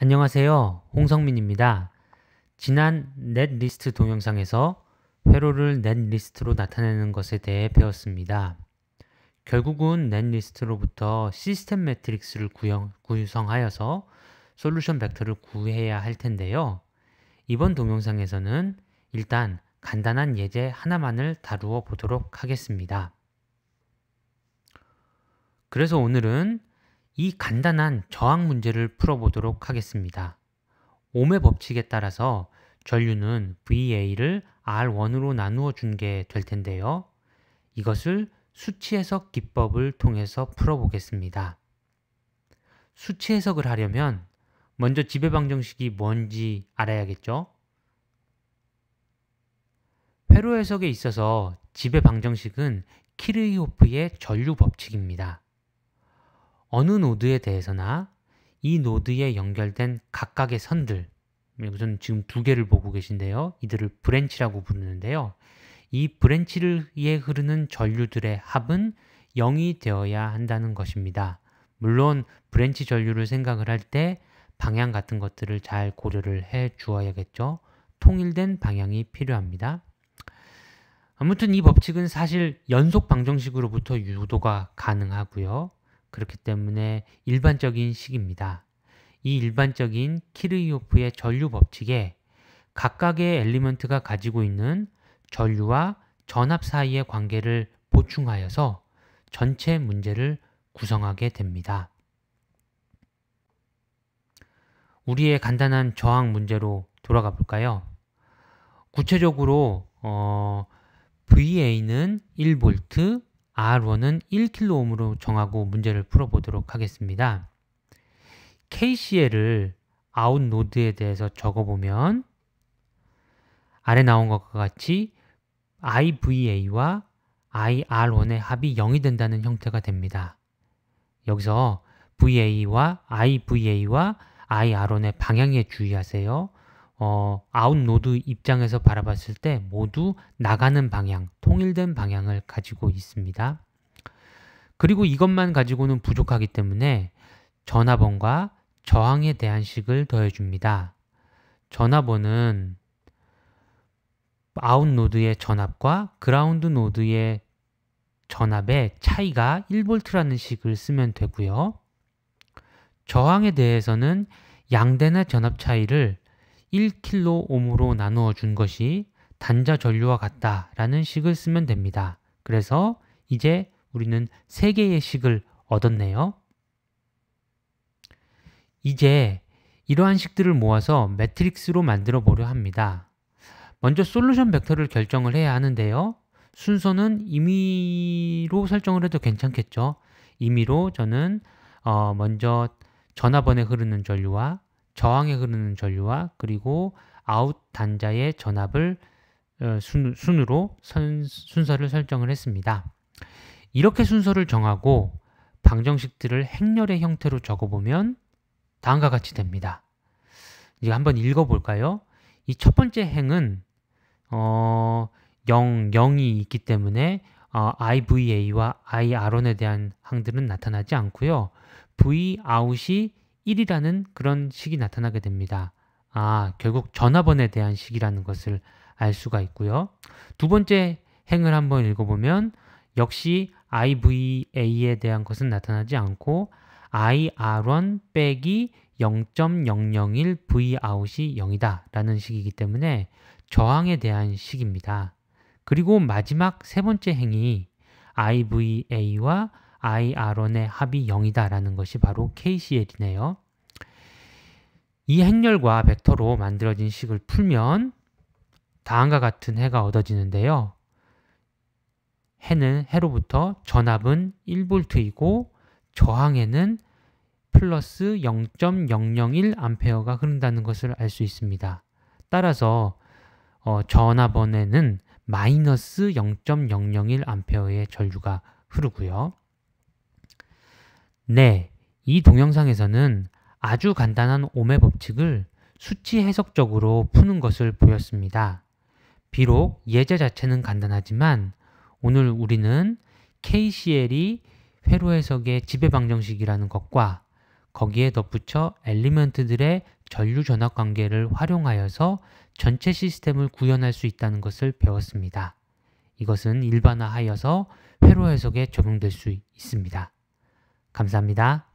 안녕하세요. 홍성민입니다. 지난 넷리스트 동영상에서 회로를 넷리스트로 나타내는 것에 대해 배웠습니다. 결국은 넷리스트로부터 시스템 매트릭스를 구형, 구성하여서 솔루션 벡터를 구해야 할 텐데요. 이번 동영상에서는 일단 간단한 예제 하나만을 다루어 보도록 하겠습니다. 그래서 오늘은 이 간단한 저항 문제를 풀어보도록 하겠습니다. 오메 법칙에 따라서 전류는 VA를 R1으로 나누어 준 게 될 텐데요. 이것을 수치 해석 기법을 통해서 풀어보겠습니다. 수치 해석을 하려면 먼저 지배방정식이 뭔지 알아야겠죠? 회로 해석에 있어서 지배방정식은 키르히오프의 전류 법칙입니다. 어느 노드에 대해서나 이 노드에 연결된 각각의 선들, 예, 우선 지금 두 개를 보고 계신데요. 이들을 브랜치라고 부르는데요. 이 브랜치를 위해 흐르는 전류들의 합은 0이 되어야 한다는 것입니다. 물론 브랜치 전류를 생각을 할 때 방향 같은 것들을 잘 고려를 해 주어야겠죠. 통일된 방향이 필요합니다. 아무튼 이 법칙은 사실 연속 방정식으로부터 유도가 가능하고요. 그렇기 때문에 일반적인 식입니다. 이 일반적인 키르히오프의 전류 법칙에 각각의 엘리먼트가 가지고 있는 전류와 전압 사이의 관계를 보충하여서 전체 문제를 구성하게 됩니다. 우리의 간단한 저항 문제로 돌아가 볼까요? 구체적으로 어, VA는 1V, R1은 1킬로옴으로 정하고 문제를 풀어보도록 하겠습니다. KCL을 아웃 노드에 대해서 적어보면 아래 나온 것과 같이 IVA와 IR1의 합이 0이 된다는 형태가 됩니다. 여기서 VA와 IVA와 IR1의 방향에 주의하세요. 어, 아웃노드 입장에서 바라봤을 때 모두 나가는 방향, 통일된 방향을 가지고 있습니다. 그리고 이것만 가지고는 부족하기 때문에 전화번호와 저항에 대한 식을 더해줍니다. 전화번호는 아웃 노드의 전압과 그라운드 노드의 전압의 차이가 1볼트라는 식을 쓰면 되고요. 저항에 대해서는 양대나 전압 차이를 1킬로옴으로 나누어 준 것이 단자 전류와 같다라는 식을 쓰면 됩니다. 그래서 이제 우리는 3 개의 식을 얻었네요. 이제 이러한 식들을 모아서 매트릭스로 만들어 보려 합니다. 먼저 솔루션 벡터를 결정을 해야 하는데요. 순서는 임의로 설정을 해도 괜찮겠죠. 임의로 저는 어 먼저 전화번에 흐르는 전류와 저항에 흐르는 전류와 그리고 아웃 단자의 전압을 어, 순, 순으로 선, 순서를 설정을 했습니다. 이렇게 순서를 정하고 방정식들을 행렬의 형태로 적어보면 다음과 같이 됩니다. 이제 한번 읽어볼까요? 이 첫 번째 행은 어, 0, 0이 있기 때문에 어, IVA와 IRON에 대한 항들은 나타나지 않고요. VOUT이 1이라는 그런 식이 나타나게 됩니다. 아, 결국 전화번호에 대한 식이라는 것을 알 수가 있고요. 두 번째 행을 한번 읽어보면 역시 IVA에 대한 것은 나타나지 않고 IR1 빼기 0.001 Vout이 0이다 라는 식이기 때문에 저항에 대한 식입니다. 그리고 마지막 세 번째 행위 IVA와 I, R원의 합이 0이다라는 것이 바로 KCL이네요. 이 행렬과 벡터로 만들어진 식을 풀면 다음과 같은 해가 얻어지는데요. 해는 해로부터 전압은 1볼이고 저항에는 플러스 0.001A가 흐른다는 것을 알 수 있습니다. 따라서 어, 전압원에는 마이너스 0.001A의 전류가 흐르고요. 네, 이 동영상에서는 아주 간단한 오메 법칙을 수치 해석적으로 푸는 것을 보였습니다. 비록 예제 자체는 간단하지만 오늘 우리는 KCL이 회로 해석의 지배 방정식이라는 것과 거기에 덧붙여 엘리먼트들의 전류 전압 관계를 활용하여서 전체 시스템을 구현할 수 있다는 것을 배웠습니다. 이것은 일반화하여서 회로 해석에 적용될 수 있습니다. 감사합니다.